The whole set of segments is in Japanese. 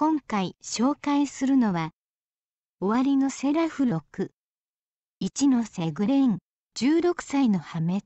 今回紹介するのは、終わりのセラフ6、一ノ瀬グレーン、16歳の破滅。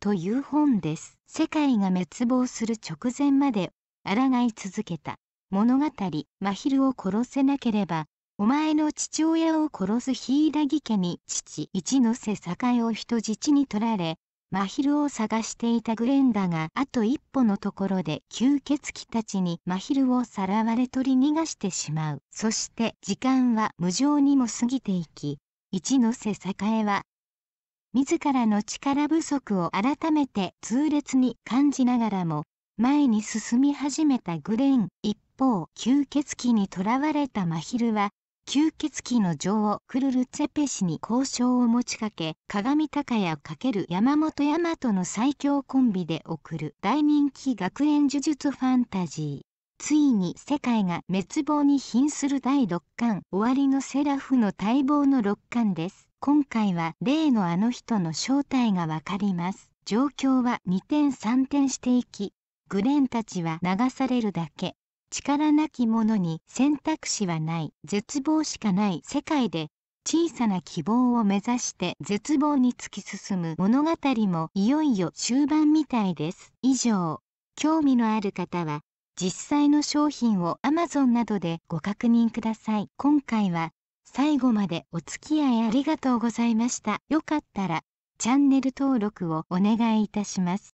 という本です。世界が滅亡する直前まで抗い続けた物語、真昼を殺せなければ、お前の父親を殺す柊木家に父一ノ瀬栄を人質に取られ、真昼を探していたグレンダがあと一歩のところで吸血鬼たちに真昼をさらわれ取り逃がしてしまう。そして時間は無情にも過ぎていき、一ノ瀬栄は自らの力不足を改めて痛烈に感じながらも前に進み始めたグレン一方吸血鬼に囚われた真昼は吸血鬼の女王クルルツェペ氏に交渉を持ちかけ鏡高屋る山本大和の最強コンビで送る大人気学園呪術ファンタジー。ついに世界が滅亡に瀕する第6巻終わりのセラフの待望の6巻です。今回は例のあの人の正体がわかります。状況は2点3点していき、グレンたちは流されるだけ。力なき者に選択肢はない絶望しかない世界で小さな希望を目指して絶望に突き進む物語もいよいよ終盤みたいです以上興味のある方は実際の商品を Amazon などでご確認ください今回は最後までお付き合いありがとうございましたよかったらチャンネル登録をお願いいたします